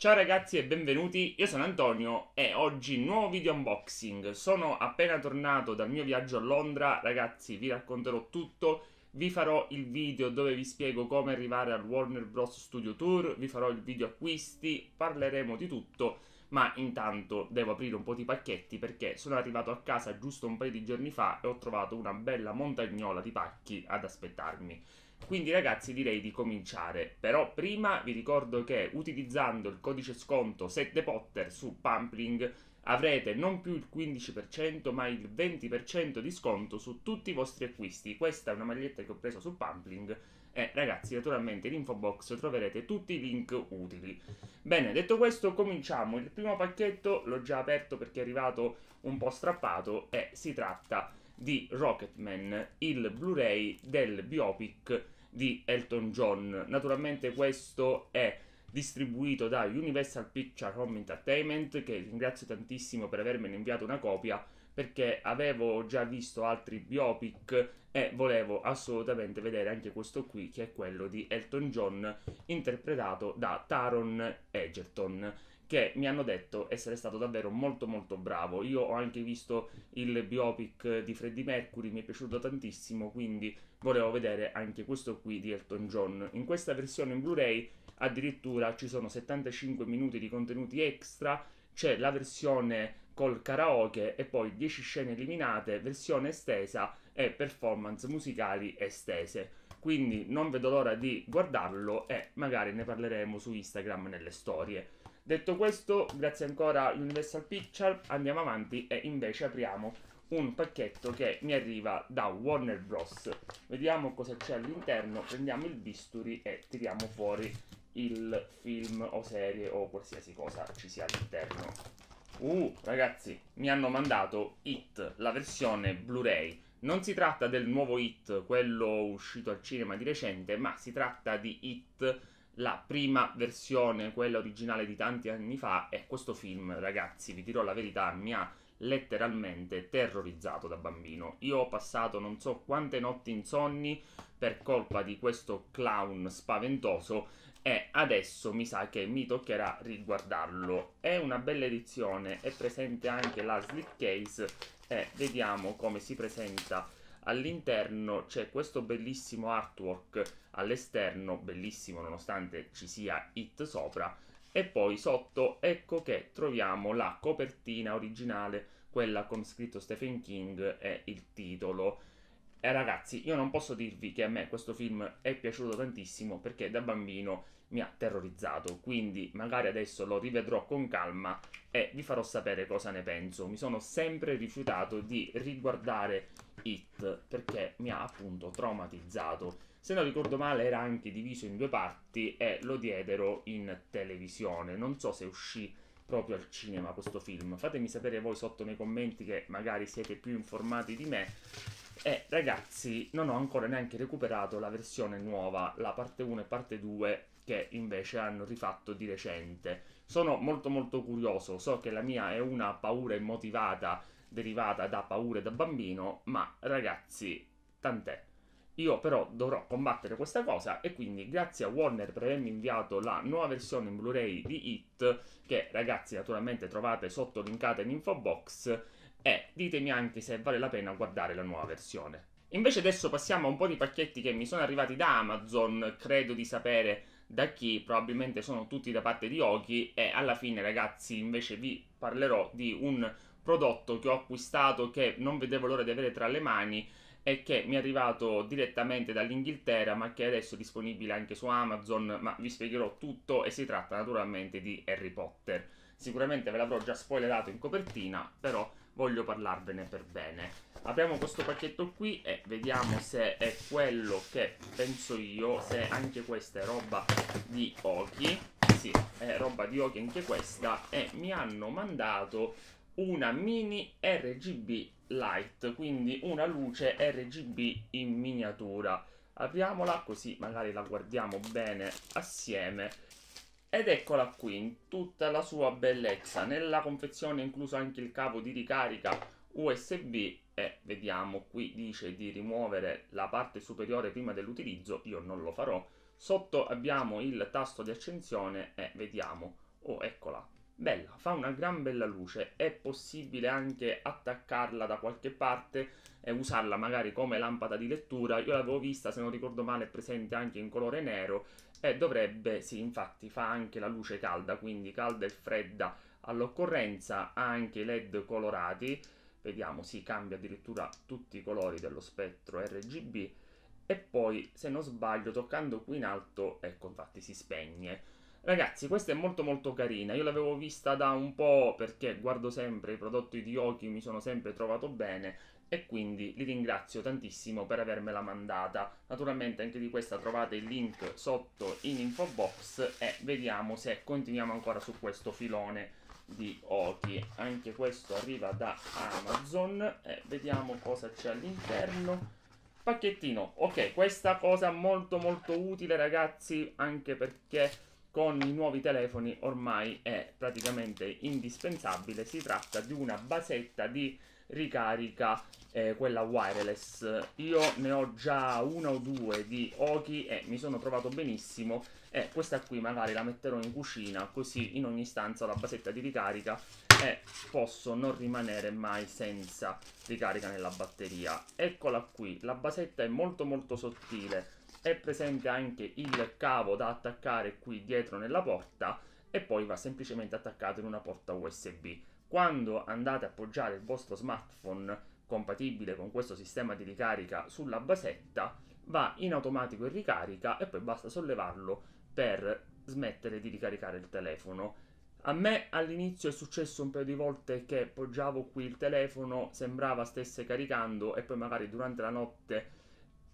Ciao ragazzi e benvenuti, io sono Antonio e oggi nuovo video unboxing. Sono appena tornato dal mio viaggio a Londra, ragazzi vi racconterò tutto, vi farò il video dove vi spiego come arrivare al Warner Bros Studio Tour, vi farò il video acquisti, parleremo di tutto, ma intanto devo aprire un po' di pacchetti perché sono arrivato a casa giusto un paio di giorni fa e ho trovato una bella montagnola di pacchi ad aspettarmi. Quindi ragazzi direi di cominciare, però prima vi ricordo che utilizzando il codice sconto 7potter su Pumpling avrete non più il 15% ma il 20% di sconto su tutti i vostri acquisti. Questa è una maglietta che ho preso su Pumpling e ragazzi naturalmente in info box troverete tutti i link utili. Bene, detto questo cominciamo. Il primo pacchetto l'ho già aperto perché è arrivato un po' strappato e si tratta di Rocketman, il Blu-ray del biopic di Elton John. Naturalmente questo è distribuito da Universal Picture Home Entertainment, che ringrazio tantissimo per avermene inviato una copia perché avevo già visto altri biopic e volevo assolutamente vedere anche questo qui, che è quello di Elton John, interpretato da Taron Egerton che mi hanno detto essere stato davvero molto molto bravo. Io ho anche visto il biopic di Freddie Mercury, mi è piaciuto tantissimo, quindi volevo vedere anche questo qui di Elton John. In questa versione in Blu-ray addirittura ci sono 75 minuti di contenuti extra, c'è la versione col karaoke e poi 10 scene eliminate, versione estesa e performance musicali estese. Quindi non vedo l'ora di guardarlo e magari ne parleremo su Instagram nelle storie. Detto questo, grazie ancora Universal Picture, andiamo avanti e invece apriamo un pacchetto che mi arriva da Warner Bros. Vediamo cosa c'è all'interno, prendiamo il bisturi e tiriamo fuori il film o serie o qualsiasi cosa ci sia all'interno. Uh, ragazzi, mi hanno mandato It, la versione Blu-ray. Non si tratta del nuovo It, quello uscito al cinema di recente, ma si tratta di It la prima versione, quella originale di tanti anni fa, e questo film, ragazzi, vi dirò la verità, mi ha letteralmente terrorizzato da bambino. Io ho passato non so quante notti insonni per colpa di questo clown spaventoso e adesso mi sa che mi toccherà riguardarlo. È una bella edizione, è presente anche la slip case e vediamo come si presenta All'interno c'è questo bellissimo artwork, all'esterno bellissimo nonostante ci sia It sopra, e poi sotto ecco che troviamo la copertina originale, quella con scritto Stephen King e il titolo. E eh, ragazzi, io non posso dirvi che a me questo film è piaciuto tantissimo perché da bambino mi ha terrorizzato, quindi magari adesso lo rivedrò con calma e vi farò sapere cosa ne penso. Mi sono sempre rifiutato di riguardare It perché mi ha appunto traumatizzato. Se non ricordo male era anche diviso in due parti e lo diedero in televisione, non so se uscì proprio al cinema questo film. Fatemi sapere voi sotto nei commenti che magari siete più informati di me. E ragazzi, non ho ancora neanche recuperato la versione nuova, la parte 1 e parte 2 che invece hanno rifatto di recente. Sono molto molto curioso, so che la mia è una paura immotivata derivata da paure da bambino, ma ragazzi, tant'è. Io però dovrò combattere questa cosa e quindi grazie a Warner per avermi inviato la nuova versione in Blu-ray di It, che ragazzi naturalmente trovate sotto linkata in info box, e eh, ditemi anche se vale la pena guardare la nuova versione. Invece adesso passiamo a un po' di pacchetti che mi sono arrivati da Amazon, credo di sapere da chi probabilmente sono tutti da parte di Oki e alla fine ragazzi invece vi parlerò di un prodotto che ho acquistato che non vedevo l'ora di avere tra le mani e che mi è arrivato direttamente dall'Inghilterra ma che adesso è disponibile anche su Amazon ma vi spiegherò tutto e si tratta naturalmente di Harry Potter sicuramente ve l'avrò già spoilerato in copertina però voglio parlarvene per bene. Apriamo questo pacchetto qui e vediamo se è quello che penso io, se anche questa è roba di Oki. Sì, è roba di Oki anche questa e mi hanno mandato una mini RGB light, quindi una luce RGB in miniatura. Apriamola così magari la guardiamo bene assieme ed eccola qui, in tutta la sua bellezza. Nella confezione è incluso anche il cavo di ricarica USB e vediamo qui dice di rimuovere la parte superiore prima dell'utilizzo, io non lo farò. Sotto abbiamo il tasto di accensione e vediamo, oh eccola, bella, fa una gran bella luce, è possibile anche attaccarla da qualche parte e usarla magari come lampada di lettura, io l'avevo vista se non ricordo male è presente anche in colore nero e eh, dovrebbe, sì, infatti fa anche la luce calda, quindi calda e fredda all'occorrenza, ha anche i LED colorati, vediamo, si sì, cambia addirittura tutti i colori dello spettro RGB e poi, se non sbaglio, toccando qui in alto, ecco, infatti si spegne. Ragazzi, questa è molto molto carina, io l'avevo vista da un po' perché guardo sempre i prodotti di Oki, mi sono sempre trovato bene e quindi li ringrazio tantissimo per avermela mandata. Naturalmente anche di questa trovate il link sotto in info box e vediamo se continuiamo ancora su questo filone di Oki. Anche questo arriva da Amazon e vediamo cosa c'è all'interno. Pacchettino, ok, questa cosa molto molto utile ragazzi anche perché con i nuovi telefoni ormai è praticamente indispensabile. Si tratta di una basetta di ricarica eh, quella wireless. Io ne ho già una o due di Oki e mi sono trovato benissimo e eh, questa qui magari la metterò in cucina così in ogni stanza ho la basetta di ricarica e posso non rimanere mai senza ricarica nella batteria. Eccola qui, la basetta è molto molto sottile, è presente anche il cavo da attaccare qui dietro nella porta e poi va semplicemente attaccato in una porta USB. Quando andate a appoggiare il vostro smartphone compatibile con questo sistema di ricarica sulla basetta, va in automatico in ricarica e poi basta sollevarlo per smettere di ricaricare il telefono. A me all'inizio è successo un paio di volte che poggiavo qui il telefono, sembrava stesse caricando e poi magari durante la notte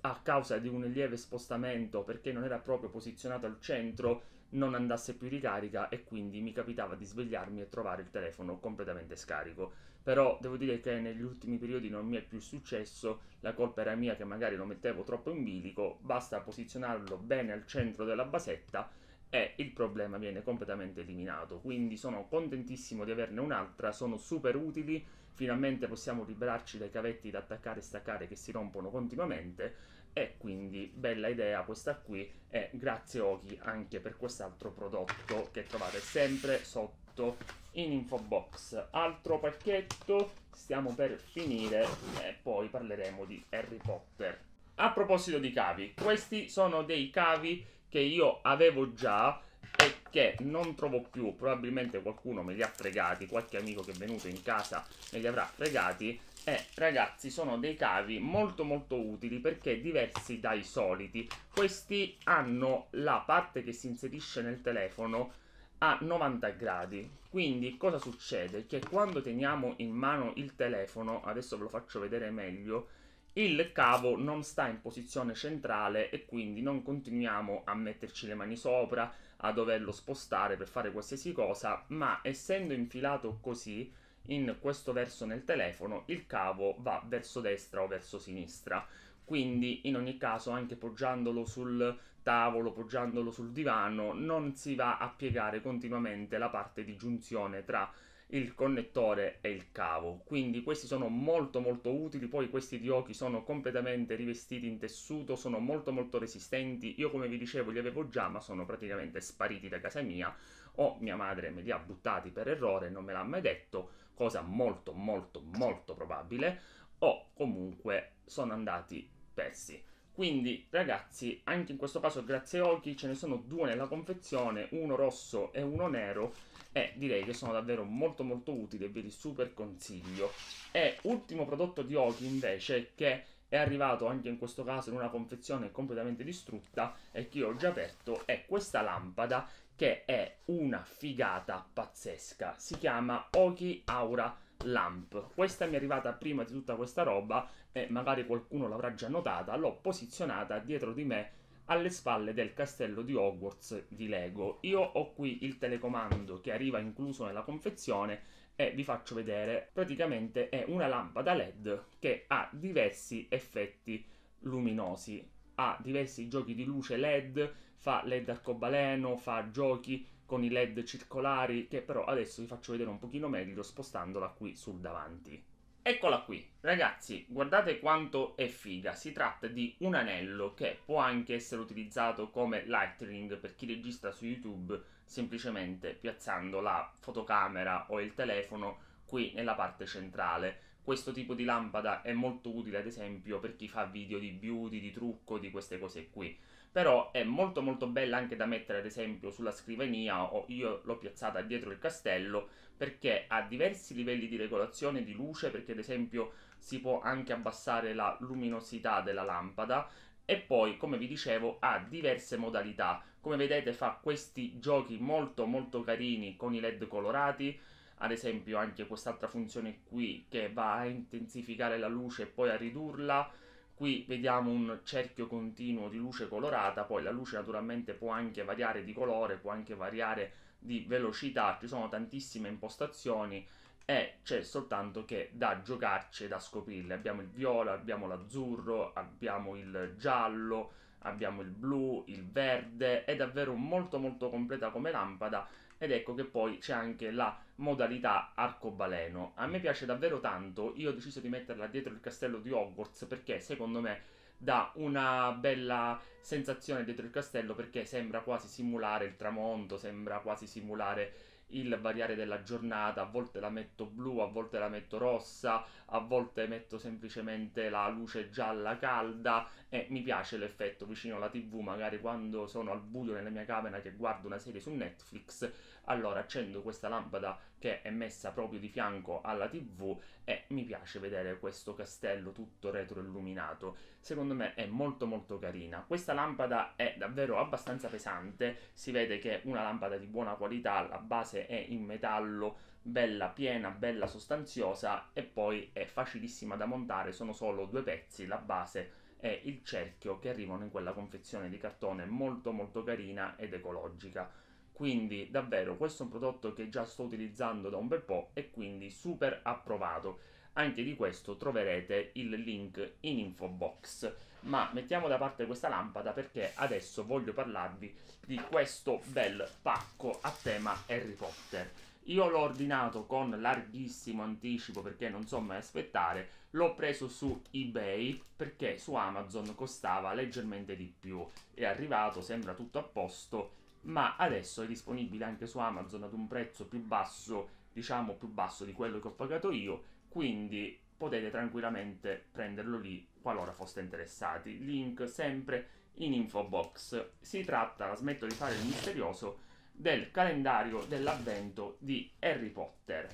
a causa di un lieve spostamento perché non era proprio posizionato al centro non andasse più di carica e quindi mi capitava di svegliarmi e trovare il telefono completamente scarico. Però devo dire che negli ultimi periodi non mi è più successo, la colpa era mia che magari lo mettevo troppo in bilico, basta posizionarlo bene al centro della basetta e il problema viene completamente eliminato. Quindi sono contentissimo di averne un'altra, sono super utili, finalmente possiamo liberarci dai cavetti da attaccare e staccare che si rompono continuamente e quindi bella idea questa qui e grazie Oki anche per quest'altro prodotto che trovate sempre sotto in info box altro pacchetto stiamo per finire e poi parleremo di Harry Potter a proposito di cavi questi sono dei cavi che io avevo già e che non trovo più probabilmente qualcuno me li ha fregati qualche amico che è venuto in casa me li avrà fregati e eh, ragazzi sono dei cavi molto molto utili perché diversi dai soliti. Questi hanno la parte che si inserisce nel telefono a 90 gradi. Quindi cosa succede? Che quando teniamo in mano il telefono, adesso ve lo faccio vedere meglio, il cavo non sta in posizione centrale e quindi non continuiamo a metterci le mani sopra, a doverlo spostare per fare qualsiasi cosa, ma essendo infilato così in questo verso nel telefono il cavo va verso destra o verso sinistra. Quindi in ogni caso anche poggiandolo sul tavolo, poggiandolo sul divano, non si va a piegare continuamente la parte di giunzione tra il connettore e il cavo. Quindi questi sono molto molto utili, poi questi diochi sono completamente rivestiti in tessuto, sono molto molto resistenti. Io come vi dicevo li avevo già, ma sono praticamente spariti da casa mia o mia madre me li ha buttati per errore, non me l'ha mai detto, cosa molto molto molto probabile, o comunque sono andati persi. Quindi ragazzi, anche in questo caso grazie a Oki ce ne sono due nella confezione, uno rosso e uno nero e eh, direi che sono davvero molto molto utili e ve li super consiglio. E ultimo prodotto di Oki invece che è arrivato anche in questo caso in una confezione completamente distrutta e che io ho già aperto è questa lampada che è una figata pazzesca. Si chiama Oki Aura Lamp. Questa mi è arrivata prima di tutta questa roba e magari qualcuno l'avrà già notata, l'ho posizionata dietro di me alle spalle del castello di Hogwarts di Lego. Io ho qui il telecomando che arriva incluso nella confezione e vi faccio vedere. Praticamente è una lampada LED che ha diversi effetti luminosi, ha diversi giochi di luce LED, fa LED arcobaleno, fa giochi con i LED circolari che però adesso vi faccio vedere un pochino meglio spostandola qui sul davanti. Eccola qui, ragazzi, guardate quanto è figa, si tratta di un anello che può anche essere utilizzato come lightning per chi registra su YouTube semplicemente piazzando la fotocamera o il telefono qui nella parte centrale. Questo tipo di lampada è molto utile ad esempio per chi fa video di beauty, di trucco, di queste cose qui però è molto molto bella anche da mettere ad esempio sulla scrivania o io l'ho piazzata dietro il castello perché ha diversi livelli di regolazione di luce, perché ad esempio si può anche abbassare la luminosità della lampada e poi, come vi dicevo, ha diverse modalità. Come vedete fa questi giochi molto molto carini con i LED colorati, ad esempio anche quest'altra funzione qui che va a intensificare la luce e poi a ridurla. Qui vediamo un cerchio continuo di luce colorata, poi la luce naturalmente può anche variare di colore, può anche variare di velocità, ci sono tantissime impostazioni e c'è soltanto che da giocarci e da scoprirle. Abbiamo il viola, abbiamo l'azzurro, abbiamo il giallo, abbiamo il blu, il verde, è davvero molto molto completa come lampada ed ecco che poi c'è anche la modalità arcobaleno. A me piace davvero tanto, io ho deciso di metterla dietro il castello di Hogwarts perché secondo me dà una bella sensazione dietro il castello perché sembra quasi simulare il tramonto, sembra quasi simulare il variare della giornata, a volte la metto blu, a volte la metto rossa, a volte metto semplicemente la luce gialla calda e mi piace l'effetto vicino alla tv, magari quando sono al buio nella mia camera che guardo una serie su Netflix, allora accendo questa lampada che è messa proprio di fianco alla tv e mi piace vedere questo castello tutto retroilluminato secondo me è molto molto carina. Questa lampada è davvero abbastanza pesante, si vede che è una lampada di buona qualità, la base è in metallo, bella piena, bella sostanziosa e poi è facilissima da montare, sono solo due pezzi, la base e il cerchio che arrivano in quella confezione di cartone molto molto carina ed ecologica. Quindi davvero questo è un prodotto che già sto utilizzando da un bel po' e quindi super approvato anche di questo troverete il link in info box. Ma mettiamo da parte questa lampada perché adesso voglio parlarvi di questo bel pacco a tema Harry Potter. Io l'ho ordinato con larghissimo anticipo perché non so mai aspettare, l'ho preso su eBay perché su Amazon costava leggermente di più. È arrivato, sembra tutto a posto, ma adesso è disponibile anche su Amazon ad un prezzo più basso, diciamo più basso di quello che ho pagato io quindi potete tranquillamente prenderlo lì qualora foste interessati. Link sempre in info box. Si tratta, smetto di fare il misterioso, del calendario dell'avvento di Harry Potter.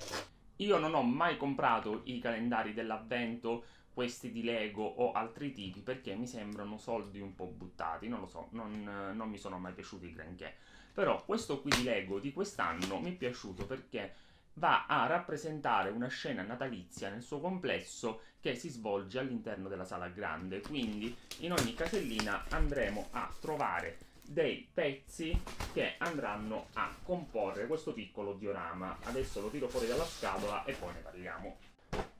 Io non ho mai comprato i calendari dell'avvento, questi di Lego o altri tipi, perché mi sembrano soldi un po' buttati, non lo so, non, non mi sono mai piaciuti granché. Però questo qui di Lego di quest'anno mi è piaciuto perché va a rappresentare una scena natalizia nel suo complesso che si svolge all'interno della sala grande. Quindi in ogni casellina andremo a trovare dei pezzi che andranno a comporre questo piccolo diorama. Adesso lo tiro fuori dalla scatola e poi ne parliamo.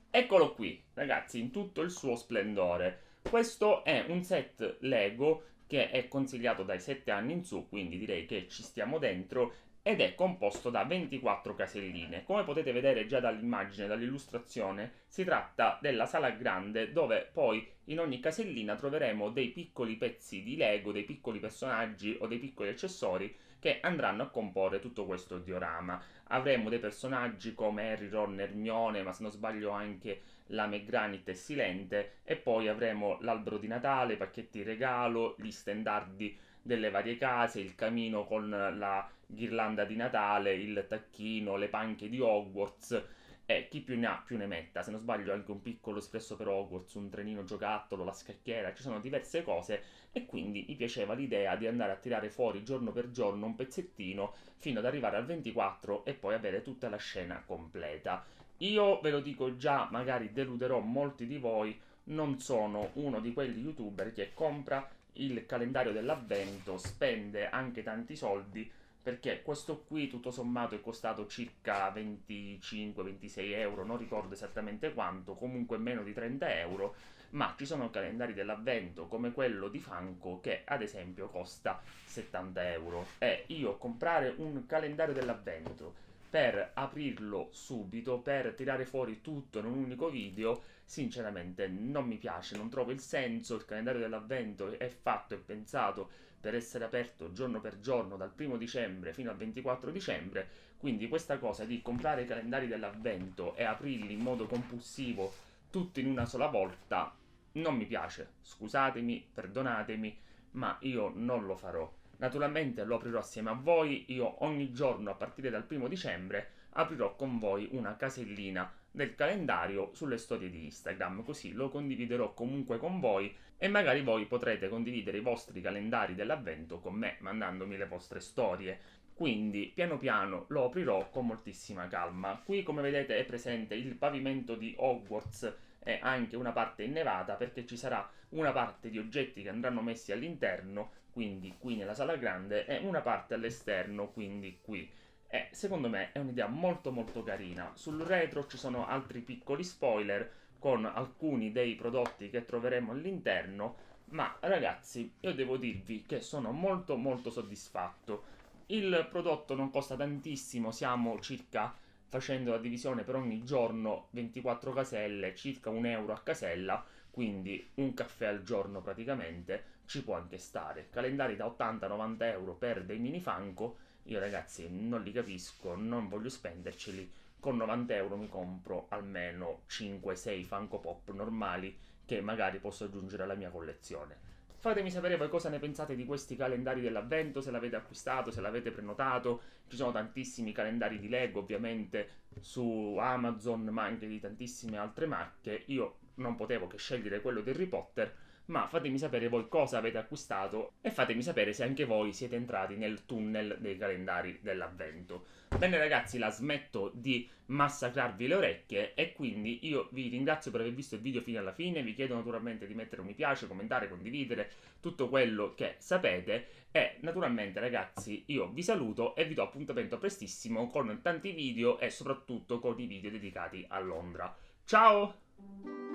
Eccolo qui, ragazzi, in tutto il suo splendore. Questo è un set Lego che è consigliato dai 7 anni in su, quindi direi che ci stiamo dentro ed è composto da 24 caselline. Come potete vedere già dall'immagine, dall'illustrazione, si tratta della sala grande dove poi in ogni casellina troveremo dei piccoli pezzi di Lego, dei piccoli personaggi o dei piccoli accessori che andranno a comporre tutto questo diorama. Avremo dei personaggi come Harry, Ron, Hermione, ma se non sbaglio anche lame granite e silente e poi avremo l'albero di Natale, i pacchetti regalo, gli stendardi delle varie case, il camino con la ghirlanda di Natale, il tacchino, le panche di Hogwarts e chi più ne ha più ne metta. Se non sbaglio anche un piccolo espresso per Hogwarts, un trenino giocattolo, la scacchiera, ci sono diverse cose e quindi mi piaceva l'idea di andare a tirare fuori giorno per giorno un pezzettino fino ad arrivare al 24 e poi avere tutta la scena completa. Io ve lo dico già, magari deluderò molti di voi, non sono uno di quegli youtuber che compra il calendario dell'avvento spende anche tanti soldi perché questo qui tutto sommato è costato circa 25-26 euro, non ricordo esattamente quanto, comunque meno di 30 euro, ma ci sono calendari dell'avvento come quello di Fanco che ad esempio costa 70 euro e io comprare un calendario dell'avvento per aprirlo subito, per tirare fuori tutto in un unico video, sinceramente non mi piace, non trovo il senso, il calendario dell'avvento è fatto e pensato per essere aperto giorno per giorno dal 1 dicembre fino al 24 dicembre, quindi questa cosa di comprare i calendari dell'avvento e aprirli in modo compulsivo tutti in una sola volta non mi piace, scusatemi, perdonatemi, ma io non lo farò. Naturalmente lo aprirò assieme a voi, io ogni giorno a partire dal primo dicembre aprirò con voi una casellina del calendario sulle storie di Instagram, così lo condividerò comunque con voi e magari voi potrete condividere i vostri calendari dell'avvento con me mandandomi le vostre storie. Quindi piano piano lo aprirò con moltissima calma. Qui come vedete è presente il pavimento di Hogwarts e anche una parte innevata perché ci sarà una parte di oggetti che andranno messi all'interno quindi qui nella sala grande, e una parte all'esterno, quindi qui. E secondo me è un'idea molto molto carina. Sul retro ci sono altri piccoli spoiler con alcuni dei prodotti che troveremo all'interno, ma ragazzi io devo dirvi che sono molto molto soddisfatto. Il prodotto non costa tantissimo, siamo circa facendo la divisione per ogni giorno 24 caselle, circa un euro a casella, quindi un caffè al giorno praticamente ci può anche stare. Calendari da 80-90 euro per dei mini Funko, io ragazzi non li capisco, non voglio spenderceli. Con 90 euro mi compro almeno 5-6 Funko Pop normali che magari posso aggiungere alla mia collezione. Fatemi sapere voi cosa ne pensate di questi calendari dell'avvento, se l'avete acquistato, se l'avete prenotato. Ci sono tantissimi calendari di Lego, ovviamente, su Amazon, ma anche di tantissime altre marche. Io non potevo che scegliere quello di Harry Potter, ma fatemi sapere voi cosa avete acquistato e fatemi sapere se anche voi siete entrati nel tunnel dei calendari dell'avvento. Bene ragazzi, la smetto di massacrarvi le orecchie e quindi io vi ringrazio per aver visto il video fino alla fine, vi chiedo naturalmente di mettere un mi piace, commentare, condividere, tutto quello che sapete e naturalmente ragazzi io vi saluto e vi do appuntamento prestissimo con tanti video e soprattutto con i video dedicati a Londra. Ciao!